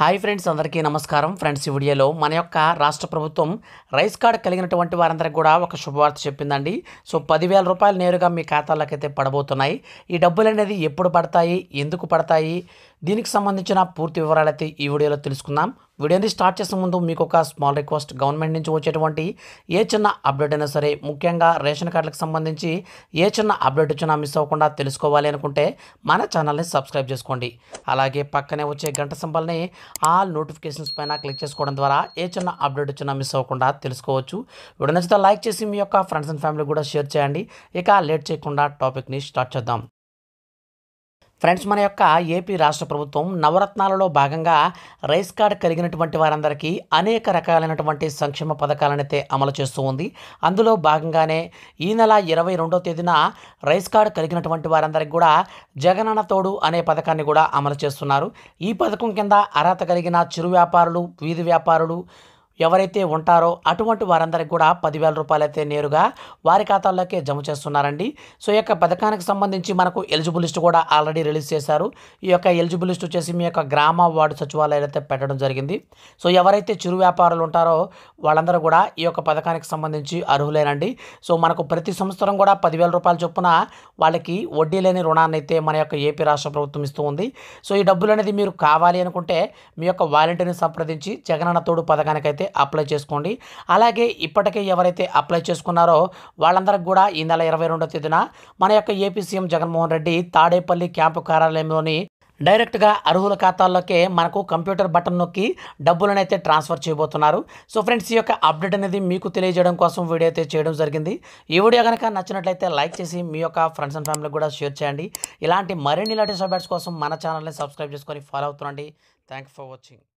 hi friends అందరికీ నమస్కారం friends ఈ వీడియోలో మన యొక్క రాష్ట్ర ప్రభుత్వం రైస్ కార్డు కలిగినటువంటి వారందరికీ కూడా ఒక శుభవార్త చెప్పిందండి సో పదివేల రూపాయలు నేరుగా మీ ఖాతాలోకి అయితే పడబోతున్నాయి ఈ డబ్బులు అనేది ఎప్పుడు పడతాయి ఎందుకు పడతాయి దీనికి సంబంధించిన పూర్తి వివరాలు అయితే ఈ వీడియోలో తెలుసుకుందాం వీడియోని స్టార్ట్ చేసే ముందు మీకు ఒక స్మాల్ రిక్వెస్ట్ గవర్నమెంట్ నుంచి వచ్చేటువంటి ఏ చిన్న అప్డేట్ అయినా సరే ముఖ్యంగా రేషన్ కార్డులకు సంబంధించి ఏ చిన్న అప్డేట్ వచ్చినా మిస్ అవ్వకుండా తెలుసుకోవాలి అనుకుంటే మన ఛానల్ని సబ్స్క్రైబ్ చేసుకోండి అలాగే పక్కనే వచ్చే గంట సింబల్ని ఆల్ నోటిఫికేషన్స్ పైన క్లిక్ చేసుకోవడం ద్వారా ఏ చిన్న అప్డేట్ వచ్చినా మిస్ అవ్వకుండా తెలుసుకోవచ్చు వీడియో నచ్చితే లైక్ చేసి మీ యొక్క ఫ్రెండ్స్ అండ్ ఫ్యామిలీ కూడా షేర్ చేయండి ఇక లేట్ చేయకుండా టాపిక్ని స్టార్ట్ చేద్దాం ఫ్రెండ్స్ మన యొక్క ఏపీ రాష్ట్ర ప్రభుత్వం నవరత్నాలలో భాగంగా రైస్ కార్డ్ కలిగినటువంటి వారందరికీ అనేక రకాలైనటువంటి సంక్షేమ పథకాలనైతే అమలు చేస్తూ ఉంది అందులో భాగంగానే ఈ నెల ఇరవై రెండో తేదీన రైస్ కార్డ్ కలిగినటువంటి వారందరికీ కూడా జగనన్న తోడు అనే పథకాన్ని కూడా అమలు చేస్తున్నారు ఈ పథకం కింద అర్హత కలిగిన చిరు వ్యాపారులు వీధి వ్యాపారులు ఎవరైతే ఉంటారో అటువంటి వారందరికి కూడా పదివేల రూపాయలు అయితే నేరుగా వారి ఖాతాల్లోకే జమ చేస్తున్నారండి సో ఈ యొక్క పథకానికి సంబంధించి మనకు ఎలిజిబుల్ లిస్ట్ కూడా ఆల్రెడీ రిలీజ్ చేశారు ఈ యొక్క ఎలిజిబుల్ లిస్ట్ వచ్చేసి మీ యొక్క గ్రామ వార్డు సచివాలయాలు అయితే పెట్టడం జరిగింది సో ఎవరైతే చిరు వ్యాపారులు ఉంటారో వాళ్ళందరూ కూడా ఈ యొక్క పథకానికి సంబంధించి అర్హులేనండి సో మనకు ప్రతి సంవత్సరం కూడా పదివేల రూపాయల చొప్పున వాళ్ళకి వడ్డీ లేని రుణాన్ని అయితే మన యొక్క ఏపీ రాష్ట్ర ప్రభుత్వం ఇస్తూ ఉంది సో ఈ డబ్బులు అనేది మీరు కావాలి అనుకుంటే మీ యొక్క వాలంటీర్ని సంప్రదించి జగనన్న తోడు పథకానికైతే అప్లై చేసుకోండి అలాగే ఇప్పటికే ఎవరైతే అప్లై చేసుకున్నారో వాళ్ళందరికి కూడా ఈ నెల ఇరవై రెండో తేదీన మన యొక్క AP CM Jaganmohan Reddy Tadepalli camp కార్యాలయంలోని డైరెక్ట్గా అర్హుల ఖాతాల్లోకే మనకు కంప్యూటర్ బటన్ నొక్కి డబ్బులను అయితే ట్రాన్స్ఫర్ చేయబోతున్నారు సో ఫ్రెండ్స్ ఈ యొక్క అప్డేట్ అనేది మీకు తెలియజేయడం కోసం వీడియో అయితే చేయడం జరిగింది ఈ వీడియో కనుక నచ్చినట్లయితే లైక్ చేసి మీ యొక్క ఫ్రెండ్స్ అండ్ ఫ్యామిలీకి కూడా షేర్ చేయండి ఇలాంటి మరిన్ని లేటెస్ట్ అప్డేట్స్ కోసం మన ఛానల్ని సబ్స్క్రైబ్ చేసుకొని ఫాలో అవుతుండండి థ్యాంక్ ఫర్ వాచింగ్